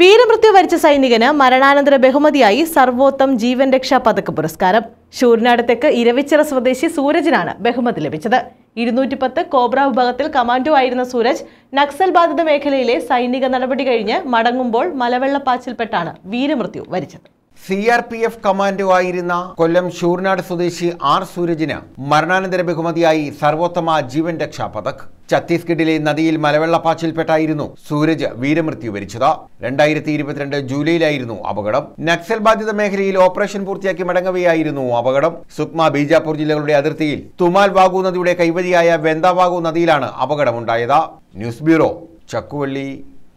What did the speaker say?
വീരമൃത്യു വരിച്ച സൈനികന് മരണാനന്തര ബഹുമതിയായി സർവോത്തം ജീവൻ രക്ഷാ പതക്ക പുരസ്കാരം ശൂരനാട് തെക്ക് ഇരവിച്ചിറ സ്വദേശി സൂരജിനാണ് ബഹുമതി ലഭിച്ചത് പത്ത് കോബ്ര വിഭാഗത്തിൽ കമാൻഡോ ആയിരുന്ന സൂരജ് നക്സൽ ബാധിത മേഖലയിലെ സൈനിക നടപടി കഴിഞ്ഞ് മടങ്ങുമ്പോൾ മലവെള്ളപ്പാച്ചിൽപ്പെട്ടാണ് വീരമൃത്യു വരിച്ചത് C R P F commando ആയിരുന്ന കൊല്ലം ഷൂർനാട് സ്വദേശി ആർ സൂരജിന് മരണാനന്തര ബഹുമതിയായി സർവോത്തമ ജീവൻ രക്ഷാ പതക് ഛത്തീസ്ഗഡിലെ നദിയിൽ മലവെള്ളപ്പാച്ചിൽപ്പെട്ടായിരുന്നു സൂരജ് വീരമൃത്യു വരിച്ചത് രണ്ടായിരത്തി ഇരുപത്തിരണ്ട് ജൂലൈയിലായിരുന്നു അപകടം നക്സൽ ബാധിത മേഖലയിൽ ഓപ്പറേഷൻ പൂർത്തിയാക്കി മടങ്ങവെയായിരുന്നു അപകടം സുക്മ ബീജാപൂർ ജില്ലകളുടെ അതിർത്തിയിൽ തുമാൽ വാഗു നദിയുടെ കൈവരിയായ വെന്താവാഗു നദിയിലാണ് അപകടമുണ്ടായത് ന്യൂസ് ബ്യൂറോ ചക്കുവള്ളി